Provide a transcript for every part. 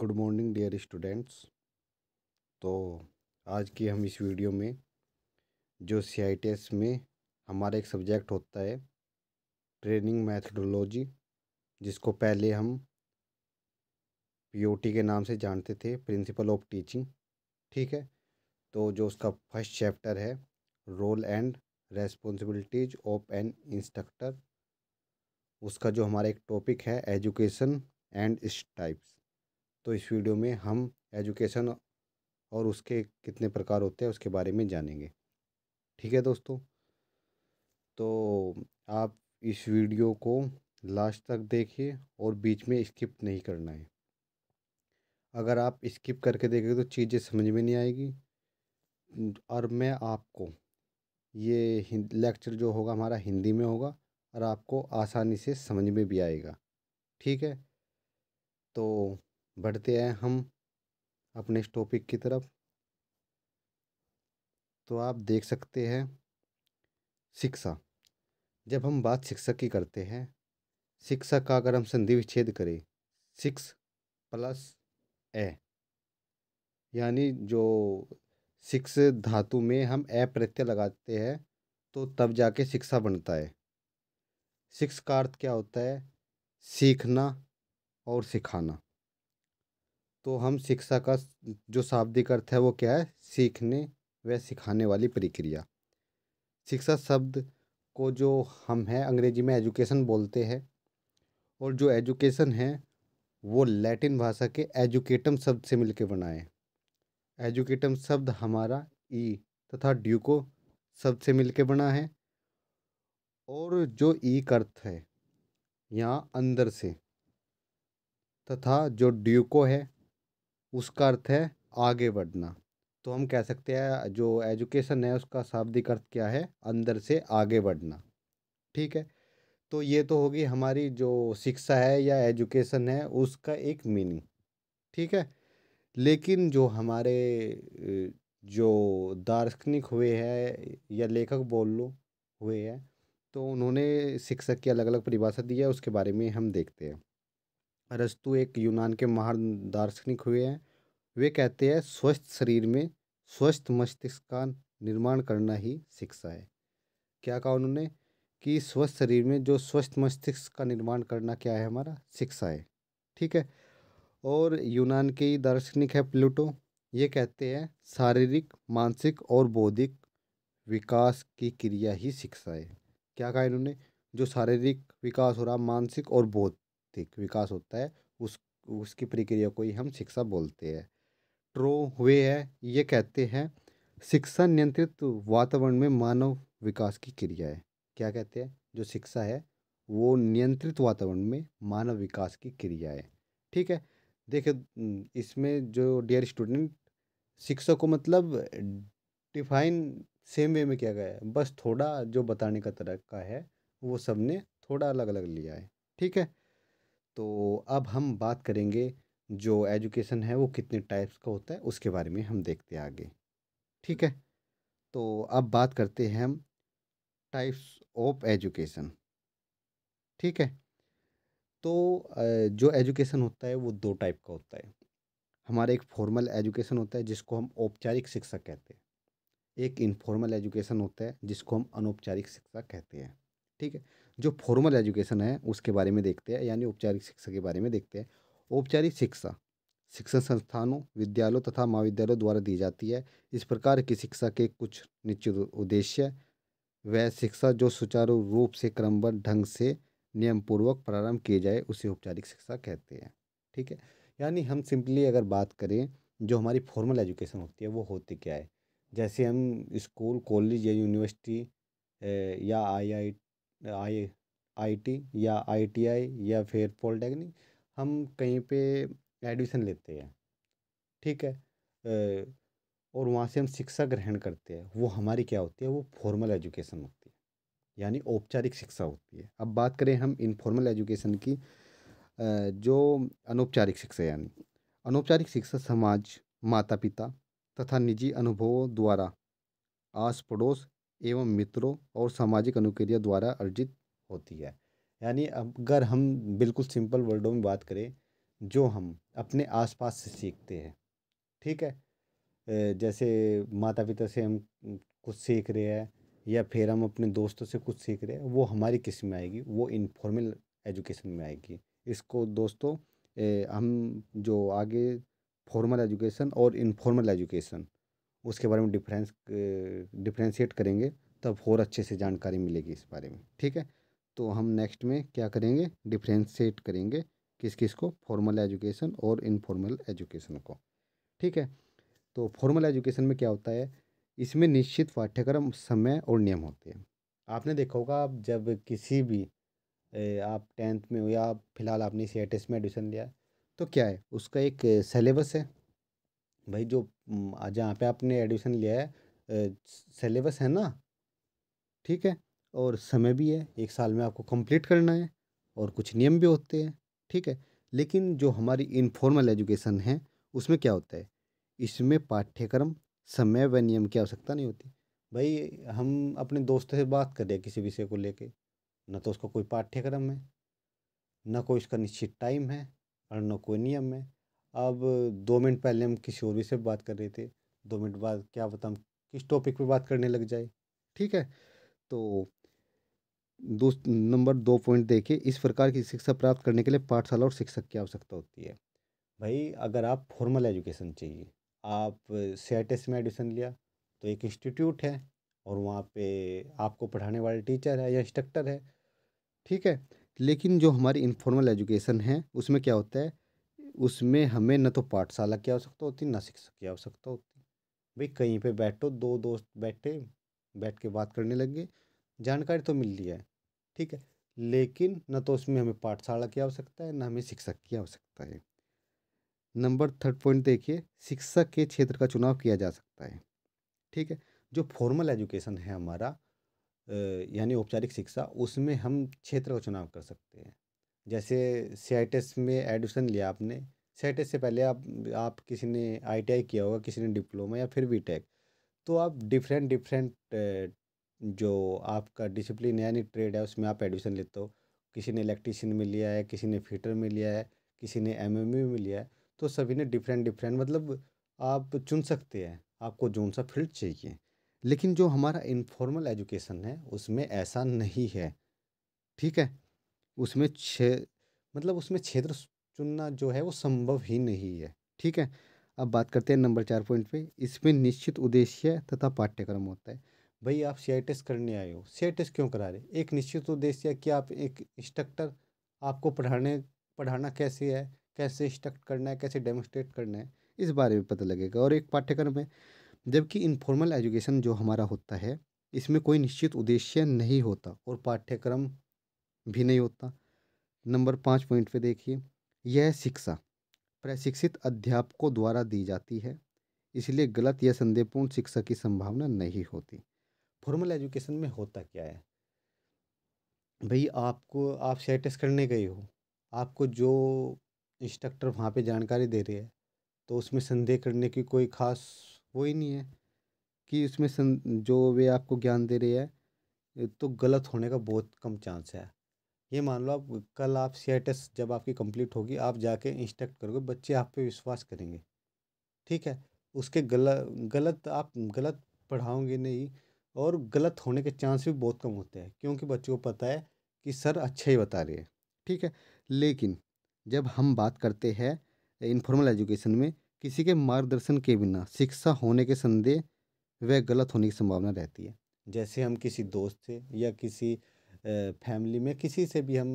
good morning dear students तो आज की हम इस वीडियो में जो सी में हमारा एक सब्जेक्ट होता है ट्रेनिंग मैथडोलॉजी जिसको पहले हम टी के नाम से जानते थे प्रिंसिपल ऑफ टीचिंग ठीक है तो जो उसका फर्स्ट चैप्टर है role and responsibilities of an instructor उसका जो हमारा एक टॉपिक है एजुकेशन एंड इस टाइप्स तो इस वीडियो में हम एजुकेशन और उसके कितने प्रकार होते हैं उसके बारे में जानेंगे ठीक है दोस्तों तो आप इस वीडियो को लास्ट तक देखिए और बीच में स्किप नहीं करना है अगर आप स्किप करके देखेंगे तो चीज़ें समझ में नहीं आएगी और मैं आपको ये लेक्चर जो होगा हमारा हिंदी में होगा और आपको आसानी से समझ में भी आएगा ठीक है तो बढ़ते हैं हम अपने इस टॉपिक की तरफ तो आप देख सकते हैं शिक्षा जब हम बात शिक्षा की करते हैं शिक्षा का अगर हम संधि विच्छेद करें सिक्स प्लस ए यानी जो सिक्स धातु में हम ए प्रत्यय लगाते हैं तो तब जाके शिक्षा बनता है सिक्स का अर्थ क्या होता है सीखना और सिखाना तो हम शिक्षा का जो शाब्दिक अर्थ है वो क्या है सीखने व सिखाने वाली प्रक्रिया शिक्षा शब्द को जो हम हैं अंग्रेजी में एजुकेशन बोलते हैं और जो एजुकेशन है वो लैटिन भाषा के एजुकेटम शब्द से मिलकर बनाए एजुकेटम शब्द हमारा ई तथा ड्यूको शब्द से मिलकर बना है और जो ई का अर्थ है यहाँ अंदर से तथा जो ड्यूको है उसका अर्थ है आगे बढ़ना तो हम कह सकते हैं जो एजुकेशन है उसका शाब्दिक अर्थ क्या है अंदर से आगे बढ़ना ठीक है तो ये तो होगी हमारी जो शिक्षा है या एजुकेशन है उसका एक मीनिंग ठीक है लेकिन जो हमारे जो दार्शनिक हुए हैं या लेखक बोल लो हुए हैं तो उन्होंने शिक्षक की अलग अलग परिभाषा दी है उसके बारे में हम देखते हैं अरस्तु एक यूनान के महान दार्शनिक हुए हैं वे कहते हैं स्वस्थ शरीर में स्वस्थ मस्तिष्क का निर्माण करना ही शिक्षा है क्या कहा उन्होंने कि स्वस्थ शरीर में जो स्वस्थ मस्तिष्क का निर्माण करना क्या है हमारा शिक्षा है ठीक है और यूनान के ही दार्शनिक है प्लूटो ये कहते हैं शारीरिक मानसिक और बौद्धिक विकास की क्रिया ही शिक्षा है क्या कहा इन्होंने जो शारीरिक विकास हो रहा मानसिक और बौद्ध आर्थिक विकास होता है उस उसकी प्रक्रिया को ही हम शिक्षा बोलते हैं ट्रो हुए है ये कहते हैं शिक्षा नियंत्रित वातावरण में मानव विकास की क्रिया है क्या कहते हैं जो शिक्षा है वो नियंत्रित वातावरण में मानव विकास की क्रिया है ठीक है देखिए इसमें जो डियर स्टूडेंट शिक्षा को मतलब डिफाइन सेम वे में किया गया है बस थोड़ा जो बताने का तरीका है वो सबने थोड़ा अलग अलग लिया है ठीक है तो अब हम बात करेंगे जो एजुकेशन है वो कितने टाइप्स का होता है उसके बारे में हम देखते हैं आगे ठीक है तो अब बात करते हैं हम टाइप्स ऑफ एजुकेशन ठीक है तो जो एजुकेशन होता है वो दो टाइप का होता है हमारा एक फॉर्मल एजुकेशन होता है जिसको हम औपचारिक शिक्षा कहते हैं एक इनफॉर्मल एजुकेशन होता है जिसको हम अनौपचारिक शिक्षा कहते हैं ठीक है जो फॉर्मल एजुकेशन है उसके बारे में देखते हैं यानी औपचारिक शिक्षा के बारे में देखते हैं औपचारिक शिक्षा शिक्षण संस्थानों विद्यालयों तथा महाविद्यालयों द्वारा दी जाती है इस प्रकार की शिक्षा के कुछ निश्चित उद्देश्य वह शिक्षा जो सुचारू रूप से क्रमबद्ध ढंग से नियमपूर्वक प्रारंभ किए जाए उसे औपचारिक शिक्षा कहते हैं ठीक है यानी हम सिंपली अगर बात करें जो हमारी फॉर्मल एजुकेशन होती है वो होती क्या है जैसे हम स्कूल कॉलेज या यूनिवर्सिटी या आई आई आई आईटी या आईटीआई या फिर पॉलिटेक्निक हम कहीं पे एडमिशन लेते हैं ठीक है और वहाँ से हम शिक्षा ग्रहण करते हैं वो हमारी क्या होती है वो फॉर्मल एजुकेशन होती है यानी औपचारिक शिक्षा होती है अब बात करें हम इनफॉर्मल एजुकेशन की जो अनौपचारिक शिक्षा यानी अनौपचारिक शिक्षा समाज माता पिता तथा निजी अनुभवों द्वारा आस पड़ोस एवं मित्रों और सामाजिक अनुक्रिया द्वारा अर्जित होती है यानी अगर हम बिल्कुल सिंपल वर्डों में बात करें जो हम अपने आसपास से सीखते हैं ठीक है जैसे माता पिता से हम कुछ सीख रहे हैं या फिर हम अपने दोस्तों से कुछ सीख रहे हैं वो हमारी किस में आएगी वो इनफॉर्मल एजुकेशन में आएगी इसको दोस्तों हम जो आगे फॉर्मल एजुकेशन और इनफॉर्मल एजुकेशन उसके बारे में डिफरेंस डिफ्रेंशिएट करेंगे तब और अच्छे से जानकारी मिलेगी इस बारे में ठीक है तो हम नेक्स्ट में क्या करेंगे डिफ्रेंशिएट करेंगे किस किस को फॉर्मल एजुकेशन और इनफॉर्मल एजुकेशन को ठीक है तो फॉर्मल एजुकेशन में क्या होता है इसमें निश्चित पाठ्यक्रम समय और नियम होते हैं आपने देखा होगा आप जब किसी भी ए, आप टेंथ में हो या फिलहाल आपने सी में एडमिशन लिया तो क्या है उसका एक सिलेबस है भाई जो जहाँ पे आपने एडमिशन लिया है सिलेबस है ना ठीक है और समय भी है एक साल में आपको कंप्लीट करना है और कुछ नियम भी होते हैं ठीक है लेकिन जो हमारी इनफॉर्मल एजुकेशन है उसमें क्या होता है इसमें पाठ्यक्रम समय व नियम की आवश्यकता नहीं होती भाई हम अपने दोस्तों से बात करें किसी विषय को लेके ना तो उसका कोई पाठ्यक्रम है ना कोई उसका निश्चित टाइम है और ना कोई नियम है अब दो मिनट पहले हम किसी और भी से बात कर रहे थे दो मिनट बाद क्या पता हम किस टॉपिक पर बात करने लग जाए ठीक है तो नंबर दो पॉइंट देखिए इस प्रकार की शिक्षा प्राप्त करने के लिए पाठशाला और शिक्षक की आवश्यकता होती है भाई अगर आप फॉर्मल एजुकेशन चाहिए आप सी में एडमिशन लिया तो एक इंस्टीट्यूट है और वहाँ पे आपको पढ़ाने वाले टीचर है या इंस्ट्रक्टर है ठीक है लेकिन जो हमारी इनफॉर्मल एजुकेशन है उसमें क्या होता है उसमें हमें न तो पाठशाला की आवश्यकता होती ना शिक्षक की आवश्यकता होती भाई कहीं पे बैठो दो दोस्त बैठे बैठ के बात करने लगे जानकारी तो मिल रही है ठीक है लेकिन न तो उसमें हमें पाठशाला की आवश्यकता है न हमें शिक्षक की आवश्यकता है नंबर थर्ड पॉइंट देखिए शिक्षक के क्षेत्र का चुनाव किया जा सकता है ठीक है जो फॉर्मल एजुकेशन है हमारा यानी औपचारिक शिक्षा उसमें हम क्षेत्र का चुनाव कर सकते हैं जैसे सी में एडमिशन लिया आपने सी से पहले आप आप किसी ने आई किया होगा किसी ने डिप्लोमा या फिर बी तो आप डिफरेंट डिफरेंट जो आपका डिसिप्लिन यानी ट्रेड है उसमें आप एडमिशन लेते हो किसी ने इलेक्ट्रीशियन में लिया है किसी ने फिटर में लिया है किसी ने एम में लिया है तो सभी ने डिफरेंट डिफरेंट मतलब आप चुन सकते हैं आपको जो सा फील्ड चाहिए लेकिन जो हमारा इनफॉर्मल एजुकेशन है उसमें ऐसा नहीं है ठीक है उसमें छे मतलब उसमें क्षेत्र चुनना जो है वो संभव ही नहीं है ठीक है अब बात करते हैं नंबर चार पॉइंट पे इसमें निश्चित उद्देश्य तथा पाठ्यक्रम होता है भाई आप सी करने आए हो सी क्यों करा रहे एक निश्चित उद्देश्य कि आप एक इंस्ट्रक्टर आपको पढ़ाने पढ़ाना कैसे है कैसे इंस्ट्रक्ट करना है कैसे डेमोस्ट्रेट करना है इस बारे में पता लगेगा और एक पाठ्यक्रम है जबकि इनफॉर्मल एजुकेशन जो हमारा होता है इसमें कोई निश्चित उद्देश्य नहीं होता और पाठ्यक्रम भी नहीं होता नंबर पाँच पॉइंट पे देखिए यह शिक्षा प्रशिक्षित अध्यापकों द्वारा दी जाती है इसलिए गलत या संदेहपूर्ण शिक्षा की संभावना नहीं होती फॉर्मल एजुकेशन में होता क्या है भाई आपको आप सेट करने गए हो आपको जो इंस्ट्रक्टर वहाँ पे जानकारी दे रही है तो उसमें संदेह करने की कोई खास वो ही नहीं है कि उसमें जो वे आपको ज्ञान दे रही है तो गलत होने का बहुत कम चांस है ये मान लो आप कल आप सी टेस्ट जब आपकी कंप्लीट होगी आप जाके इंस्ट्रक्ट करोगे बच्चे आप पे विश्वास करेंगे ठीक है उसके गलत गलत आप गलत पढ़ाओगे नहीं और गलत होने के चांस भी बहुत कम होते हैं क्योंकि बच्चों को पता है कि सर अच्छा ही बता रहे हैं ठीक है लेकिन जब हम बात करते हैं इनफॉर्मल एजुकेशन में किसी के मार्गदर्शन के बिना शिक्षा होने के संदेह वह गलत होने की संभावना रहती है जैसे हम किसी दोस्त से या किसी फैमिली में किसी से भी हम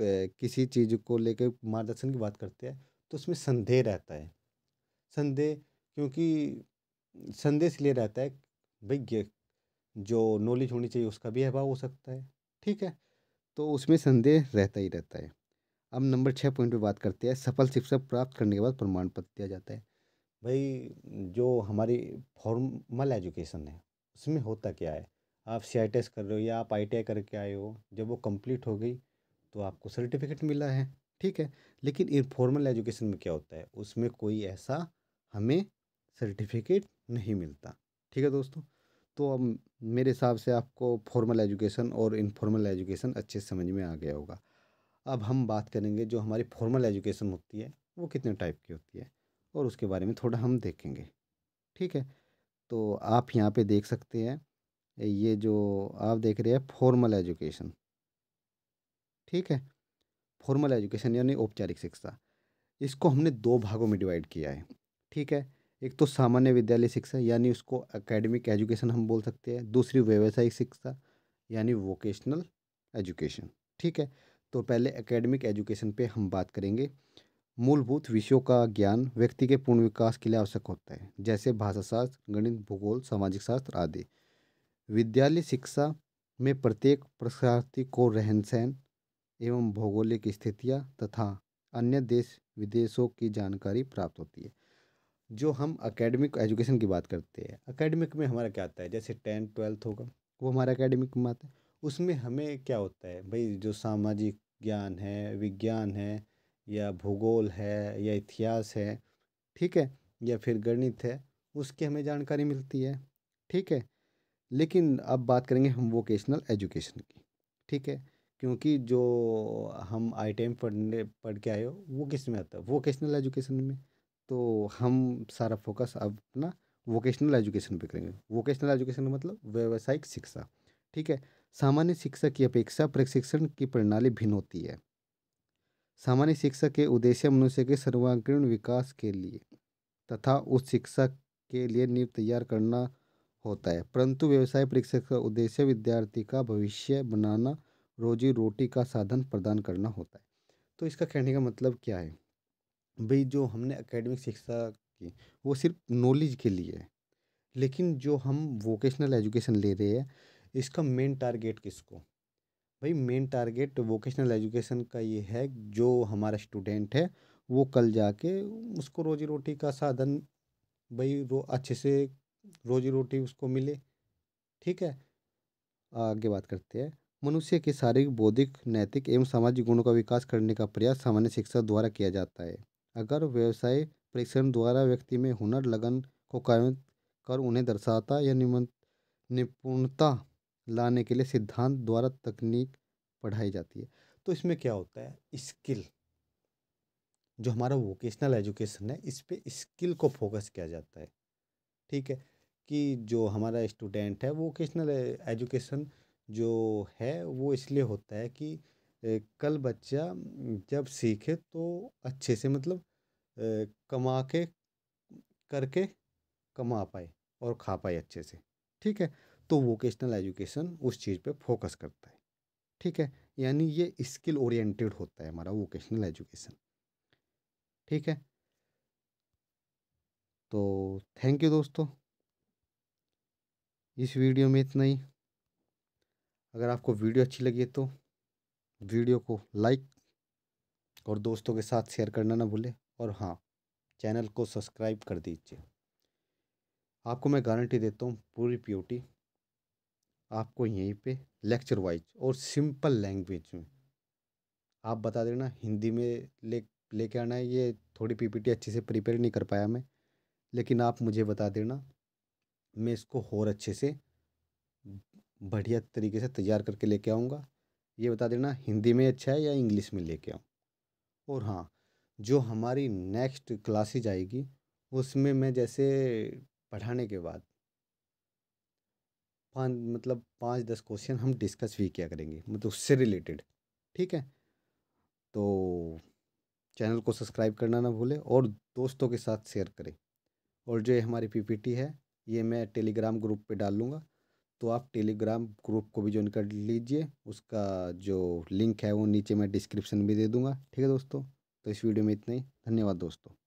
किसी चीज़ को लेकर मार्गदर्शन की बात करते हैं तो उसमें संदेह रहता है संदेह क्योंकि संदेह इसलिए रहता है भाई जो नॉलेज होनी चाहिए उसका भी अभाव हो सकता है ठीक है तो उसमें संदेह रहता ही रहता है अब नंबर छः पॉइंट पे बात करते हैं सफल शिक्षा प्राप्त करने के बाद प्रमाण पत्र दिया जाता है भाई जो हमारी फॉर्मल एजुकेशन है उसमें होता क्या है आप सी आई कर रहे हो या आप आई करके आए हो जब वो कंप्लीट हो गई तो आपको सर्टिफिकेट मिला है ठीक है लेकिन इनफॉर्मल एजुकेशन में क्या होता है उसमें कोई ऐसा हमें सर्टिफिकेट नहीं मिलता ठीक है दोस्तों तो अब मेरे हिसाब से आपको फॉर्मल एजुकेशन और इनफॉर्मल एजुकेशन अच्छे समझ में आ गया होगा अब हम बात करेंगे जो हमारी फॉर्मल एजुकेशन होती है वो कितने टाइप की होती है और उसके बारे में थोड़ा हम देखेंगे ठीक है तो आप यहाँ पे देख सकते हैं ये जो आप देख रहे हैं फॉर्मल एजुकेशन ठीक है फॉर्मल एजुकेशन यानी औपचारिक शिक्षा इसको हमने दो भागों में डिवाइड किया है ठीक है एक तो सामान्य विद्यालय शिक्षा यानी उसको एकेडमिक एजुकेशन हम बोल सकते हैं दूसरी व्यावसायिक शिक्षा यानी वोकेशनल एजुकेशन ठीक है तो पहले एकेडमिक एजुकेशन पे हम बात करेंगे मूलभूत विषयों का ज्ञान व्यक्ति के पूर्ण विकास के लिए आवश्यक होता है जैसे भाषाशास्त्र गणित भूगोल सामाजिक शास्त्र आदि विद्यालय शिक्षा में प्रत्येक प्रशार्थी को रहन सहन एवं भौगोलिक स्थितियाँ तथा अन्य देश विदेशों की जानकारी प्राप्त होती है जो हम अकेडमिक एजुकेशन की बात करते हैं अकेडमिक में हमारा क्या आता है जैसे टेंथ ट्वेल्थ होगा वो हमारा अकेडमिक में आता है उसमें हमें क्या होता है भाई जो सामाजिक ज्ञान है विज्ञान है या भूगोल है या इतिहास है ठीक है या फिर गणित है उसकी हमें जानकारी मिलती है ठीक है लेकिन अब बात करेंगे हम वोकेशनल एजुकेशन की ठीक है क्योंकि जो हम आई टी एम पढ़ने पढ़ के आए हो वो किस में आता है वोकेशनल एजुकेशन में तो हम सारा फोकस अब अपना वोकेशनल एजुकेशन पे करेंगे वोकेशनल एजुकेशन मतलब व्यावसायिक शिक्षा ठीक है सामान्य शिक्षा की अपेक्षा प्रशिक्षण की प्रणाली भिन्न होती है सामान्य शिक्षा के उद्देश्य मनुष्य के सर्वांगीण विकास के लिए तथा उस शिक्षा के लिए नींव तैयार करना होता है परंतु व्यवसाय परीक्षा का उद्देश्य विद्यार्थी का भविष्य बनाना रोजी रोटी का साधन प्रदान करना होता है तो इसका कहने का मतलब क्या है भाई जो हमने अकेडमिक शिक्षा की वो सिर्फ नॉलेज के लिए है लेकिन जो हम वोकेशनल एजुकेशन ले रहे हैं इसका मेन टारगेट किसको भाई मेन टारगेट वोकेशनल एजुकेशन का ये है जो हमारा स्टूडेंट है वो कल जाके उसको रोजी रोटी का साधन भाई रो अच्छे से रोजी रोटी उसको मिले ठीक है आगे बात करते हैं मनुष्य के शारीरिक बौद्धिक नैतिक एवं सामाजिक गुणों का विकास करने का प्रयास सामान्य शिक्षा द्वारा किया जाता है अगर व्यवसाय परीक्षण द्वारा व्यक्ति में हुनर लगन को कायम कर उन्हें दर्शाता या निपुणता लाने के लिए सिद्धांत द्वारा तकनीक पढ़ाई जाती है तो इसमें क्या होता है स्किल जो हमारा वोकेशनल एजुकेशन है इस पर स्किल को फोकस किया जाता है ठीक है कि जो हमारा स्टूडेंट है वो वोकेशनल एजुकेशन eh, जो है वो इसलिए होता है कि eh, कल बच्चा जब सीखे तो अच्छे से मतलब eh, कमा के करके कमा पाए और खा पाए अच्छे से ठीक है तो वोकेशनल एजुकेशन उस चीज़ पे फोकस करता है ठीक है यानी ये स्किल ओरिएंटेड होता है हमारा वोकेशनल एजुकेशन ठीक है तो थैंक यू दोस्तों इस वीडियो में इतना ही अगर आपको वीडियो अच्छी लगी तो वीडियो को लाइक और दोस्तों के साथ शेयर करना ना भूलें और हाँ चैनल को सब्सक्राइब कर दीजिए आपको मैं गारंटी देता हूँ पूरी प्योटी आपको यहीं पे लेक्चर वाइज और सिंपल लैंग्वेज में आप बता देना हिंदी में ले लेके आना है ये थोड़ी पीपीटी अच्छे से प्रिपेयर नहीं कर पाया मैं लेकिन आप मुझे बता देना मैं इसको और अच्छे से बढ़िया तरीके से तैयार करके लेके आऊँगा ये बता देना हिंदी में अच्छा है या इंग्लिश में लेके आऊँ और हाँ जो हमारी नेक्स्ट क्लासेज आएगी उसमें मैं जैसे पढ़ाने के बाद पाँच मतलब पाँच दस क्वेश्चन हम डिस्कस भी किया करेंगे मतलब उससे रिलेटेड ठीक है तो चैनल को सब्सक्राइब करना ना भूलें और दोस्तों के साथ शेयर करें और जो हमारी पीपीटी है ये मैं टेलीग्राम ग्रुप पे डाल लूँगा तो आप टेलीग्राम ग्रुप को भी ज्वाइन कर लीजिए उसका जो लिंक है वो नीचे मैं डिस्क्रिप्शन में दे दूँगा ठीक है दोस्तों तो इस वीडियो में इतना ही धन्यवाद दोस्तों